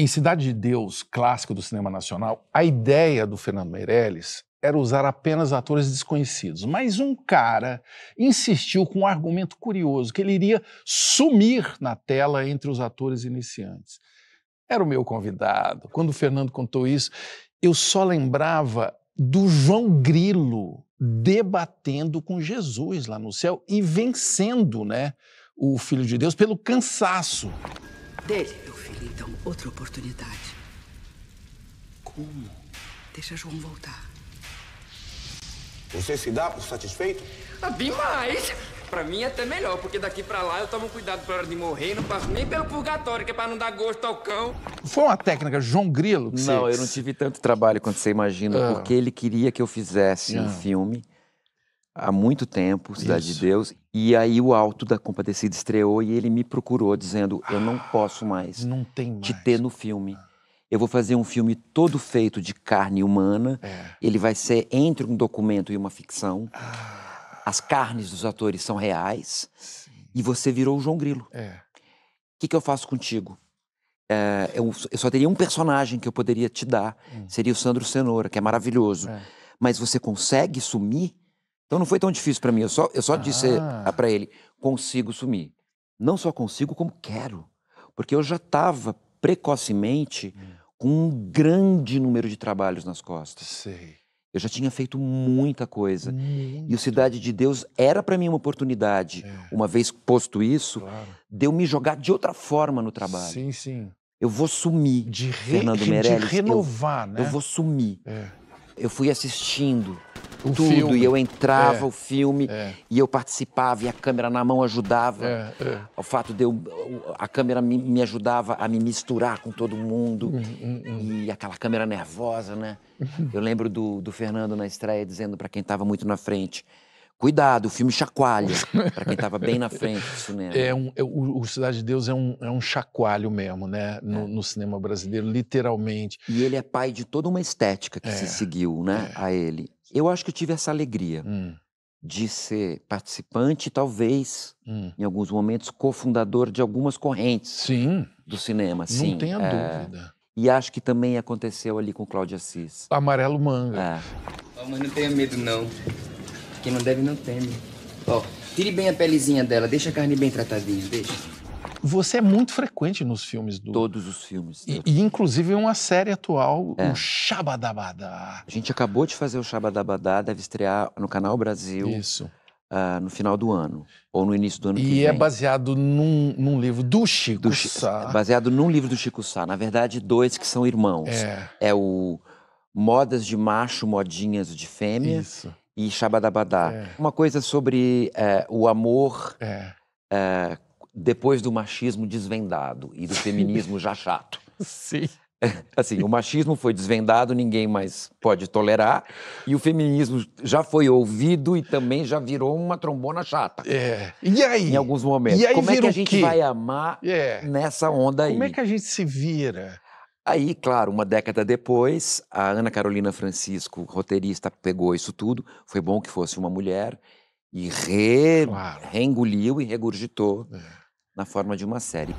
Em Cidade de Deus, clássico do cinema nacional, a ideia do Fernando Meirelles era usar apenas atores desconhecidos. Mas um cara insistiu com um argumento curioso, que ele iria sumir na tela entre os atores iniciantes. Era o meu convidado. Quando o Fernando contou isso, eu só lembrava do João Grilo debatendo com Jesus lá no céu e vencendo, né, o filho de Deus pelo cansaço. Dele, meu filho, então, outra oportunidade. Como? Deixa João voltar. Você se dá por satisfeito? Ah, mais! Pra mim é até melhor, porque daqui pra lá eu tomo cuidado pra hora de morrer, não passo nem pelo purgatório, que é pra não dar gosto ao cão. Foi uma técnica João Grilo? Que não, você... eu não tive tanto trabalho quanto você imagina, ah. porque ele queria que eu fizesse ah. um filme há muito tempo, Cidade Isso. de Deus. E aí o Alto da Compadecida estreou e ele me procurou dizendo: "Eu não ah, posso mais, não tem mais. te ter no filme. Eu vou fazer um filme todo feito de carne humana. É. Ele vai ser entre um documento e uma ficção. Ah. As carnes dos atores são reais. Sim. E você virou o João Grilo. O é. que, que eu faço contigo? É, eu, eu, só teria um personagem que eu poderia te dar. Hum. Seria o Sandro Senora, que é maravilhoso. É. Mas você consegue sumir então não foi tão difícil para mim. Eu só, eu só eh, ah. disse para ele: consigo sumir. Não só consigo, como quero. Porque eu já estava precocemente hum. com um grande número de trabalhos nas costas. Sei. Eu já tinha feito muita coisa. Muito. E o Cidade de Deus era para mim uma oportunidade, é. uma vez posto isso, claro. de eu me jogar de outra forma no trabalho. Sim, sim. Eu vou sumir, de re... Fernando Meirelles. De renovar, eu, né? Eu vou sumir. É. Eu fui assistindo o tudo. Filme. E eu entrava é, o filme é. e eu participava e a câmera na mão ajudava. É, é. o fato de eu. A câmera me, me, ajudava a me misturar com todo mundo. Hum, hum, hum. E aquela câmera nervosa, né? Eu lembro do, do Fernando na estreia dizendo para quem estava muito na frente. Cuidado, o filme chacoalha, para quem estava bem na frente do cinema. É um, é, o, Cidade de Deus é um, é um chacoalho mesmo, né? No, é. no, cinema brasileiro, literalmente. E ele é pai de toda uma estética que se é. seguiu, né? É. A ele. Eu acho que eu tive essa alegria hum. de ser participante, talvez, hum. em alguns momentos, cofundador de algumas correntes sim. do cinema. Sim, não tenha é... dúvida. E acho que também aconteceu ali com Cláudio Assis. Amarelo Manga. É. Oh, mas não tenha medo, não. Quem não deve, não teme. Ó, oh, tire bem a pelezinha dela, deixa a carne bem tratadinha, deixa. Você é muito frequente nos filmes do. Todos os filmes. E, né? e inclusive é uma série atual, é. o Shabadabadá. A gente acabou de fazer o Shabadabadá, deve estrear no Canal Brasil. Isso. Uh, no final do ano, ou no início do ano e que é vem. E é baseado num, num, livro do Chico do, Sá. É baseado num livro do Chico Sá. Na verdade, dois que são irmãos. É, é o Modas de Macho, Modinhas de Fêmea Isso. e Shabadabadá. É. Uma coisa sobre eh, o amor É. Eh, depois do machismo desvendado e do feminismo já chato. Sim. Assim, o machismo foi desvendado, ninguém mais pode tolerar, e o feminismo já foi ouvido e também já virou uma trombona chata. É. E aí? Em alguns momentos. E aí Como é que a gente vai amar é. nessa onda aí? Como é que a gente se vira? Aí, claro, uma década depois, a Ana Carolina Francisco, roteirista, pegou isso tudo. Foi bom que fosse uma mulher e re... claro. reengoliu e regurgitou é. na forma de uma série.